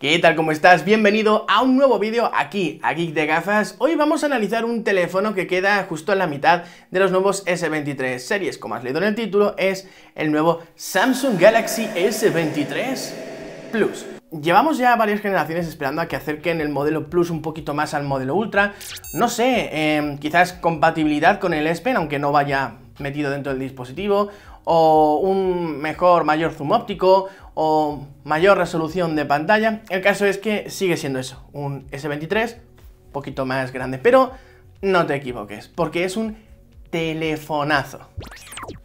¿Qué tal? ¿Cómo estás? Bienvenido a un nuevo vídeo aquí, a Geek de Gafas. Hoy vamos a analizar un teléfono que queda justo en la mitad de los nuevos S23 series. Como has leído en el título, es el nuevo Samsung Galaxy S23 Plus. Llevamos ya varias generaciones esperando a que acerquen el modelo Plus un poquito más al modelo Ultra. No sé, eh, quizás compatibilidad con el S Pen, aunque no vaya metido dentro del dispositivo, o un mejor, mayor zoom óptico o mayor resolución de pantalla. El caso es que sigue siendo eso, un S23 un poquito más grande, pero no te equivoques, porque es un telefonazo.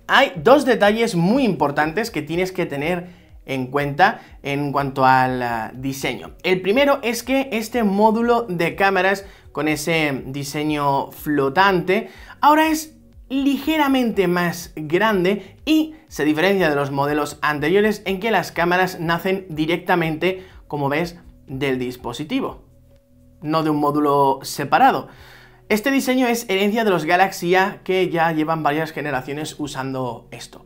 Hay dos detalles muy importantes que tienes que tener en cuenta en cuanto al ah, diseño. El primero es que este módulo de cámaras con ese diseño flotante ahora es ligeramente más grande y se diferencia de los modelos anteriores en que las cámaras nacen directamente, como ves, del dispositivo, no de un módulo separado. Este diseño es herencia de los Galaxy A que ya llevan varias generaciones usando esto.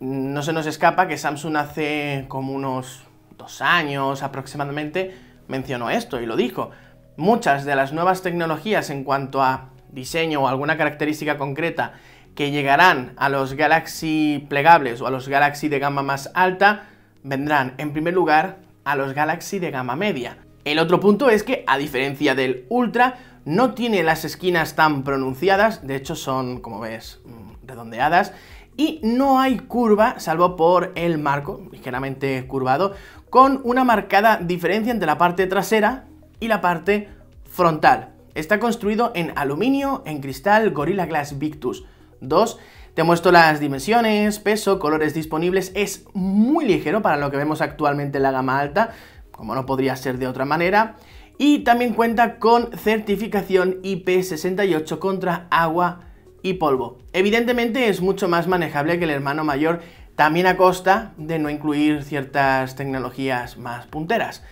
No se nos escapa que Samsung hace como unos dos años aproximadamente mencionó esto y lo dijo. Muchas de las nuevas tecnologías en cuanto a diseño o alguna característica concreta que llegarán a los Galaxy plegables o a los Galaxy de gama más alta, vendrán en primer lugar a los Galaxy de gama media. El otro punto es que, a diferencia del Ultra, no tiene las esquinas tan pronunciadas, de hecho son, como ves, mm, redondeadas, y no hay curva, salvo por el marco, ligeramente curvado, con una marcada diferencia entre la parte trasera y la parte frontal. Está construido en aluminio, en cristal Gorilla Glass Victus 2. Te muestro las dimensiones, peso, colores disponibles. Es muy ligero para lo que vemos actualmente en la gama alta, como no podría ser de otra manera. Y también cuenta con certificación IP68 contra agua y polvo. Evidentemente es mucho más manejable que el hermano mayor, también a costa de no incluir ciertas tecnologías más punteras.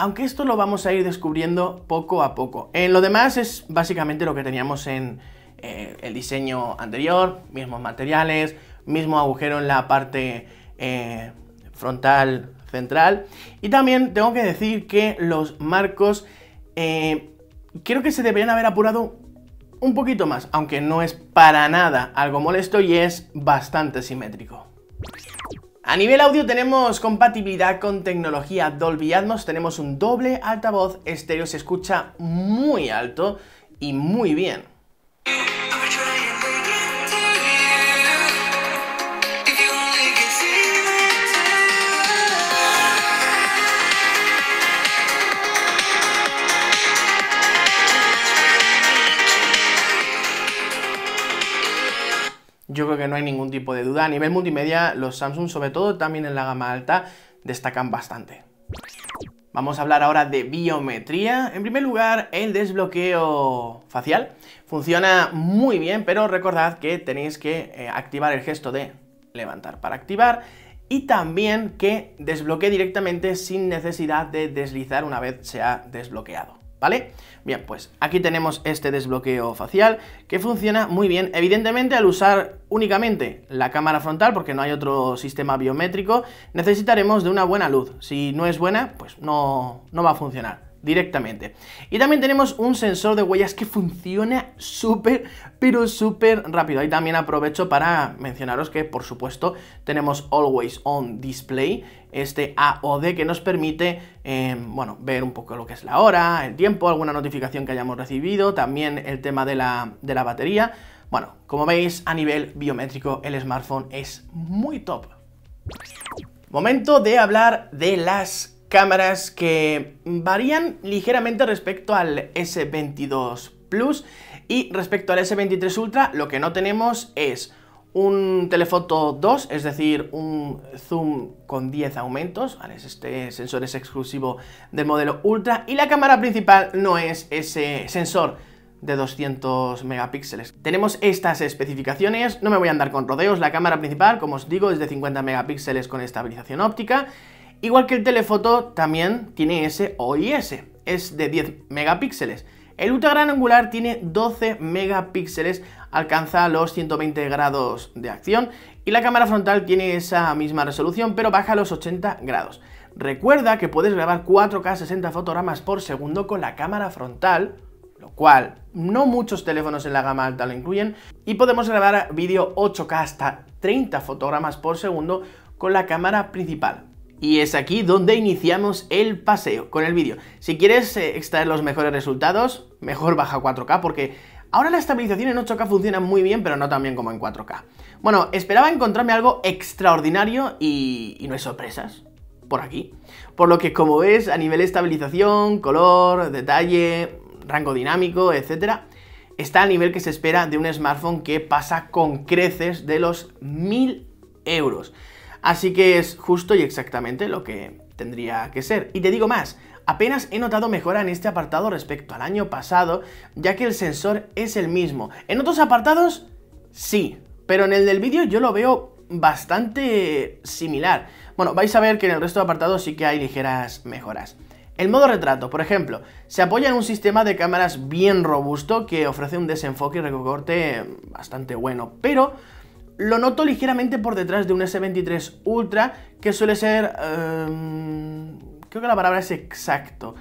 Aunque esto lo vamos a ir descubriendo poco a poco. En lo demás es básicamente lo que teníamos en eh, el diseño anterior, mismos materiales, mismo agujero en la parte eh, frontal central. Y también tengo que decir que los marcos eh, creo que se deberían haber apurado un poquito más, aunque no es para nada algo molesto y es bastante simétrico. A nivel audio tenemos compatibilidad con tecnología Dolby Atmos, tenemos un doble altavoz estéreo, se escucha muy alto y muy bien. no hay ningún tipo de duda. A nivel multimedia, los Samsung, sobre todo también en la gama alta, destacan bastante. Vamos a hablar ahora de biometría. En primer lugar, el desbloqueo facial. Funciona muy bien, pero recordad que tenéis que eh, activar el gesto de levantar para activar y también que desbloquee directamente sin necesidad de deslizar una vez se ha desbloqueado. ¿vale? Bien, pues aquí tenemos este desbloqueo facial que funciona muy bien. Evidentemente al usar únicamente la cámara frontal, porque no hay otro sistema biométrico, necesitaremos de una buena luz. Si no es buena, pues no, no va a funcionar directamente. Y también tenemos un sensor de huellas que funciona súper, pero súper rápido. Y también aprovecho para mencionaros que, por supuesto, tenemos Always On Display, este AOD que nos permite, em, bueno, ver un poco lo que es la hora, el tiempo, alguna notificación que hayamos recibido, también el tema de la, de la batería. Bueno, como veis, a nivel biométrico el smartphone es muy top. Momento de hablar de las cámaras que varían ligeramente respecto al S22 Plus y respecto al S23 Ultra lo que no tenemos es un telefoto 2, es decir, un zoom con 10 aumentos, este sensor es exclusivo del modelo Ultra y la cámara principal no es ese sensor de 200 megapíxeles. Tenemos estas especificaciones, no me voy a andar con rodeos, la cámara principal, como os digo, es de 50 megapíxeles con estabilización óptica Igual que el telefoto también tiene ese OIS, es de 10 megapíxeles. El ultra gran angular tiene 12 megapíxeles, alcanza los 120 grados de acción y la cámara frontal tiene esa misma resolución pero baja los 80 grados. Recuerda que puedes grabar 4K 60 fotogramas por segundo con la cámara frontal, lo cual no muchos teléfonos en la gama alta lo incluyen, y podemos grabar vídeo 8K hasta 30 fotogramas por segundo con la cámara principal. Y es aquí donde iniciamos el paseo con el vídeo. Si quieres eh, extraer los mejores resultados, mejor baja 4K porque ahora la estabilización en 8K funciona muy bien, pero no tan bien como en 4K. Bueno, esperaba encontrarme algo extraordinario y, no hay sorpresas por aquí. Por lo que como ves, a nivel de estabilización, color, detalle, rango dinámico, etcétera, está al nivel que se espera de un smartphone que pasa con creces de los 1000 euros. Así que es justo y exactamente lo que tendría que ser. Y te digo más, apenas he notado mejora en este apartado respecto al año pasado, ya que el sensor es el mismo. En otros apartados, sí, pero en el del vídeo yo lo veo bastante similar. Bueno, vais a ver que en el resto de apartados sí que hay ligeras mejoras. El modo retrato, por ejemplo, se apoya en un sistema de cámaras bien robusto que ofrece un desenfoque y recorte bastante bueno, pero lo noto ligeramente por detrás de un S23 Ultra, que suele ser... Em, creo que la palabra es exacto.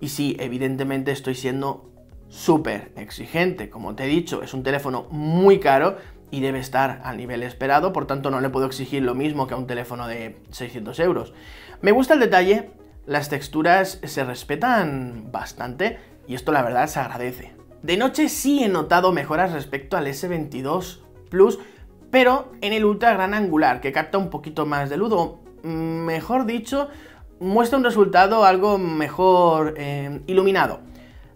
Y sí, evidentemente estoy siendo súper exigente. Como te he dicho, es un teléfono muy caro y debe estar al nivel esperado, por tanto no le puedo exigir lo mismo que a un teléfono de 600 euros. Me gusta el detalle, las texturas se respetan bastante y esto la verdad se agradece. De noche sí he notado mejoras respecto al S22 Plus, pero en el ultra gran angular, que capta un poquito más de ludo, mm, mejor dicho, muestra un resultado algo mejor eh, iluminado.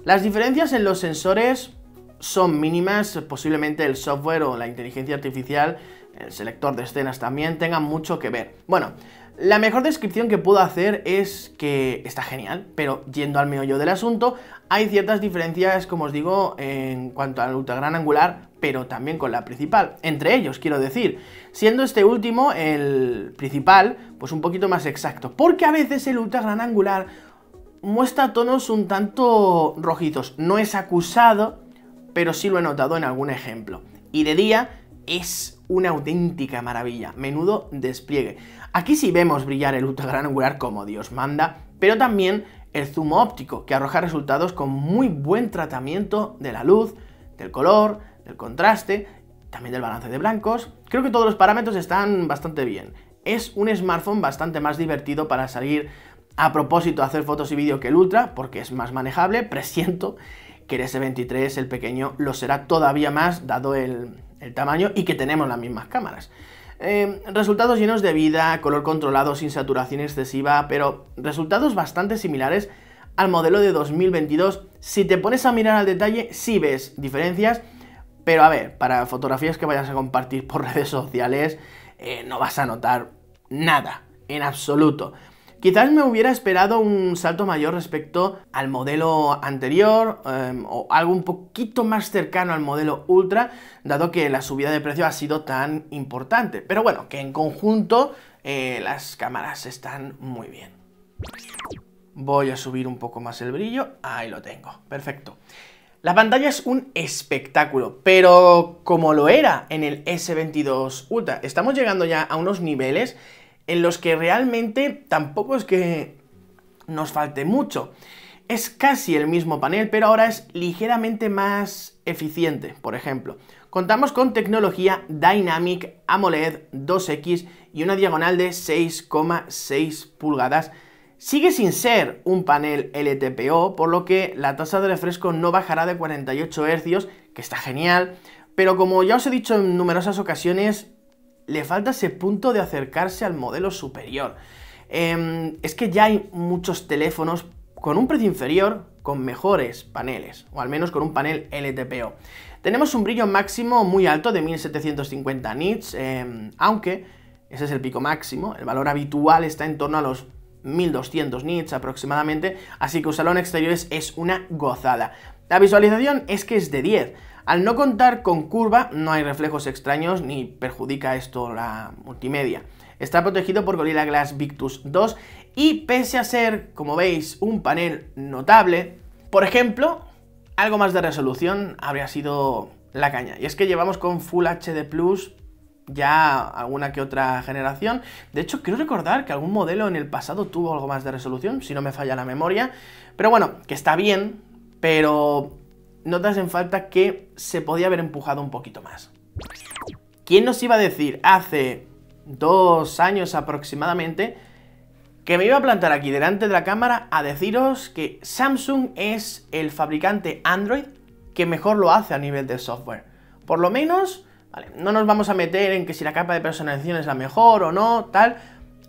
Las diferencias en los sensores son mínimas, posiblemente el software o la inteligencia artificial, el selector de escenas también, tengan mucho que ver. Bueno, la mejor descripción que puedo hacer es que está genial, pero yendo al meollo del asunto, hay ciertas diferencias, como os digo, en cuanto al ultra gran angular, pero también con la principal. Entre ellos, quiero decir, siendo este último, el principal, pues un poquito más exacto, porque a veces el ultra gran angular muestra tonos un tanto rojizos. No es acusado, pero sí lo he notado en algún ejemplo. Y de día es una auténtica maravilla, menudo despliegue. Aquí sí vemos brillar el Ultra Gran angular como Dios manda, pero también el zumo óptico, que arroja resultados con muy buen tratamiento de la luz, del color, del contraste, también del balance de blancos. Creo que todos los parámetros están bastante bien. Es un smartphone bastante más divertido para salir a propósito a hacer fotos y vídeo que el Ultra, porque es más manejable, presiento que el S23, el pequeño, lo será todavía más, dado el tamaño y que tenemos las mismas cámaras. Em, resultados llenos de vida, color controlado sin saturación excesiva, pero resultados bastante similares al modelo de 2022. Si te pones a mirar al detalle, sí ves diferencias, pero a ver, para fotografías que vayas a compartir por redes sociales, eh, no vas a notar nada, en absoluto. Quizás me hubiera esperado un salto mayor respecto al modelo anterior em, o algo un poquito más cercano al modelo Ultra, dado que la subida de precio ha sido tan importante. Pero bueno, que en conjunto eh, las cámaras están muy bien. Voy a subir un poco más el brillo. Ahí lo tengo. Perfecto. La pantalla es un espectáculo, pero como lo era en el S22 Ultra, estamos llegando ya a unos niveles en los que realmente tampoco es que nos falte mucho. Es casi el mismo panel, pero ahora es ligeramente más eficiente, por ejemplo. Contamos con tecnología Dynamic AMOLED 2X y una diagonal de 6,6 pulgadas. Sigue sin ser un panel LTPO, por lo que la tasa de refresco no bajará de 48 Hz, que está genial, pero como ya os he dicho en numerosas ocasiones, le falta ese punto de acercarse al modelo superior. Em, es que ya hay muchos teléfonos con un precio inferior, con mejores paneles, o al menos con un panel LTPO. Tenemos un brillo máximo muy alto de 1750 nits, em, aunque ese es el pico máximo, el valor habitual está en torno a los 1200 nits aproximadamente, así que usarlo en exteriores es una gozada. La visualización es que es de 10, al no contar con curva, no hay reflejos extraños ni perjudica esto la multimedia. Está protegido por Gorilla Glass Victus 2 y pese a ser, como veis, un panel notable, por ejemplo, algo más de resolución habría sido la caña. Y es que llevamos con Full HD Plus ya alguna que otra generación. De hecho, quiero recordar que algún modelo en el pasado tuvo algo más de resolución, si no me falla la memoria. Pero bueno, que está bien, pero notas en falta que se podía haber empujado un poquito más. ¿Quién nos iba a decir hace dos años aproximadamente que me iba a plantar aquí delante de la cámara a deciros que Samsung es el fabricante Android que mejor lo hace a nivel de software? Por lo menos, vale, no nos vamos a meter en que si la capa de personalización es la mejor o no, tal,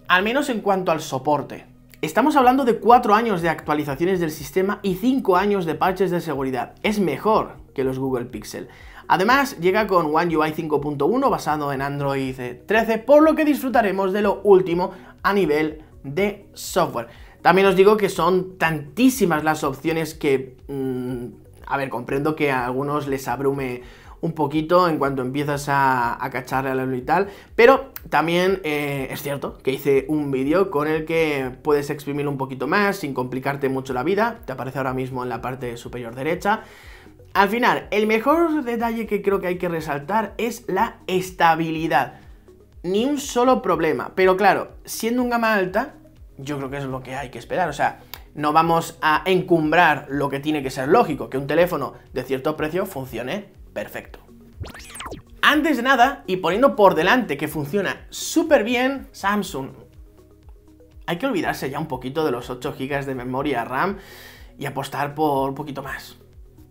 al menos en cuanto al soporte. Estamos hablando de 4 años de actualizaciones del sistema y 5 años de parches de seguridad. Es mejor que los Google Pixel. Además, llega con One UI 5.1 basado en Android 13, eh, por lo que disfrutaremos de lo último a nivel de software. También os digo que son tantísimas las opciones que... Mm, a ver, comprendo que a algunos les abrume un poquito en cuanto empiezas a, a cachar luz y tal, pero también eh, es cierto que hice un vídeo con el que puedes exprimir un poquito más sin complicarte mucho la vida, te aparece ahora mismo en la parte superior derecha. Al final, el mejor detalle que creo que hay que resaltar es la estabilidad. Ni un solo problema, pero claro, siendo un gama alta, yo creo que es lo que hay que esperar, o sea, no vamos a encumbrar lo que tiene que ser lógico, que un teléfono de cierto precio funcione perfecto. Antes de nada, y poniendo por delante que funciona súper bien, Samsung, hay que olvidarse ya un poquito de los 8 GB de memoria RAM y apostar por un poquito más.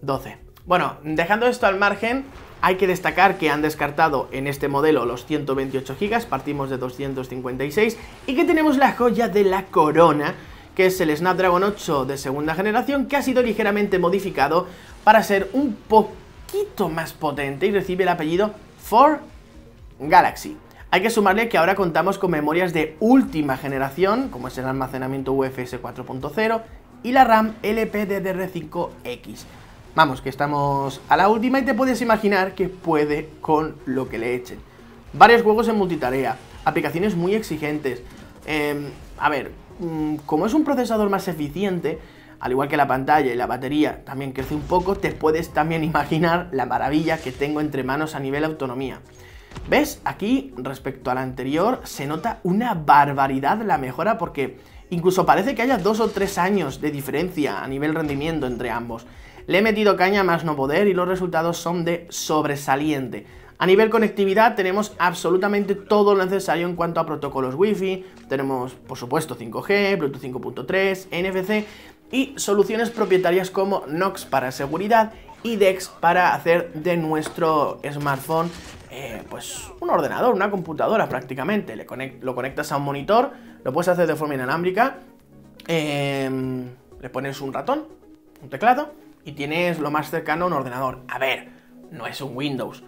12. Bueno, dejando esto al margen, hay que destacar que han descartado en este modelo los 128 GB, partimos de 256, y que tenemos la joya de la corona, que es el Snapdragon 8 de segunda generación, que ha sido ligeramente modificado para ser un poco más potente y recibe el apellido For Galaxy. Hay que sumarle que ahora contamos con memorias de última generación, como es el almacenamiento UFS 4.0 y la RAM LPDDR5X. Vamos, que estamos a la última y te puedes imaginar que puede con lo que le echen. Varios juegos en multitarea, aplicaciones muy exigentes. Em, a ver, mm, como es un procesador más eficiente, al igual que la pantalla y la batería también crece un poco, te puedes también imaginar la maravilla que tengo entre manos a nivel autonomía. ¿Ves? Aquí, respecto a la anterior, se nota una barbaridad la mejora porque incluso parece que haya dos o tres años de diferencia a nivel rendimiento entre ambos. Le he metido caña más no poder y los resultados son de sobresaliente. A nivel conectividad tenemos absolutamente todo lo necesario en cuanto a protocolos Wi-Fi, tenemos por supuesto 5G, Bluetooth 5.3, NFC, y soluciones propietarias como NOX para seguridad y DeX para hacer de nuestro smartphone eh, pues un ordenador, una computadora prácticamente. lo conectas a un monitor, lo puedes hacer de forma inalámbrica, em, le pones un ratón, un teclado y tienes lo más cercano a un ordenador. A ver, no es un Windows,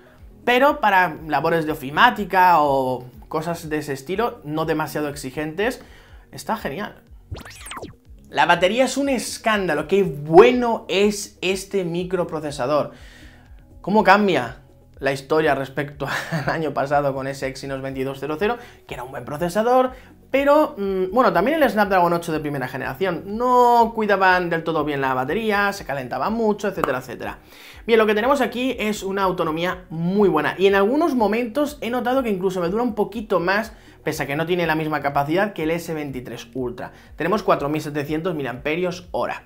pero para labores de ofimática o cosas de ese estilo, no demasiado exigentes, está genial. La batería es un escándalo, qué bueno es este microprocesador. ¿Cómo cambia la historia respecto al año pasado con ese Exynos 2200, que era un buen procesador, pero mm, bueno, también el Snapdragon 8 de primera generación no cuidaban del todo bien la batería, se calentaba mucho, etcétera, etcétera. Bien, lo que tenemos aquí es una autonomía muy buena y en algunos momentos he notado que incluso me dura un poquito más pese a que no tiene la misma capacidad que el S23 Ultra. Tenemos 4700 mAh.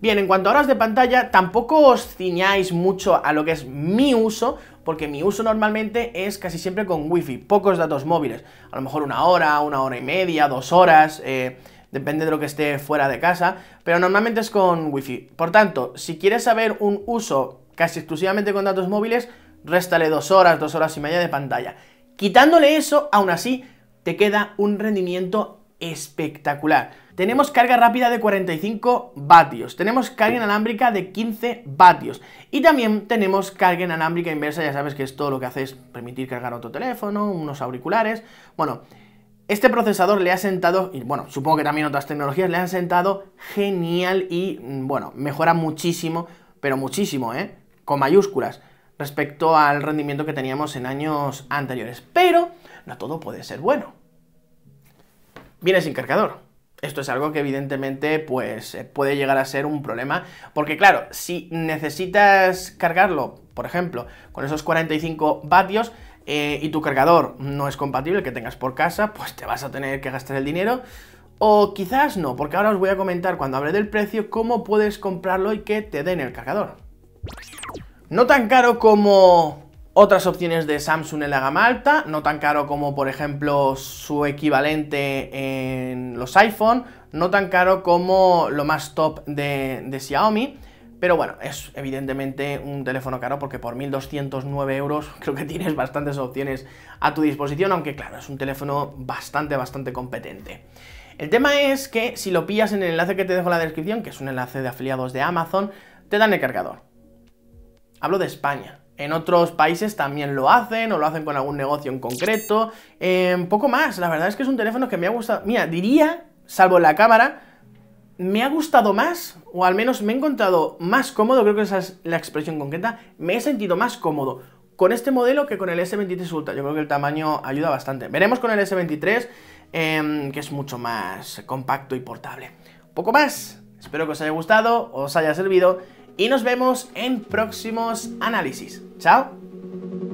Bien, en cuanto a horas de pantalla, tampoco os ciñáis mucho a lo que es mi uso, porque mi uso normalmente es casi siempre con wifi, pocos datos móviles, a lo mejor una hora, una hora y media, dos horas, eh, depende de lo que esté fuera de casa, pero normalmente es con wifi. Por tanto, si quieres saber un uso casi exclusivamente con datos móviles, réstale dos horas, dos horas y media de pantalla. Quitándole eso, aún así, te queda un rendimiento espectacular. Tenemos carga rápida de 45 vatios, tenemos carga inalámbrica de 15 vatios y también tenemos carga inalámbrica inversa, ya sabes que es todo lo que hace es permitir cargar otro teléfono, unos auriculares, bueno, este procesador le ha sentado, y bueno, supongo que también otras tecnologías le han sentado genial y mm, bueno, mejora muchísimo, pero muchísimo, ¿eh? Con mayúsculas, respecto al rendimiento que teníamos en años anteriores. Pero no todo puede ser bueno. Viene sin cargador. Esto es algo que evidentemente pues eh, puede llegar a ser un problema, porque claro, si necesitas cargarlo, por ejemplo, con esos 45 vatios, eh, y tu cargador no es compatible que tengas por casa, pues te vas a tener que gastar el dinero. O quizás no, porque ahora os voy a comentar cuando hable del precio cómo puedes comprarlo y que te den el cargador. No tan caro como otras opciones de Samsung en la gama alta, no tan caro como por ejemplo su equivalente en los iPhone, no tan caro como lo más top de, Xiaomi, pero bueno, es evidentemente un teléfono caro porque por 1.209 euros creo que tienes bastantes opciones a tu disposición, aunque claro, es un teléfono bastante, bastante competente. El tema es que si lo pillas en el enlace que te dejo en la descripción, que es un enlace de afiliados de Amazon, te dan el cargador. Hablo de España, en otros países también lo hacen, o lo hacen con algún negocio en concreto. Em, poco más, la verdad es que es un teléfono que me ha gustado. Mira, diría, salvo la cámara, me ha gustado más, o al menos me he encontrado más cómodo, creo que esa es la expresión concreta, me he sentido más cómodo con este modelo que con el S23 Ultra. Yo creo que el tamaño ayuda bastante. Veremos con el S23, em, que es mucho más compacto y portable. Poco más, espero que os haya gustado, os haya servido y nos vemos en próximos análisis. ¡Chao!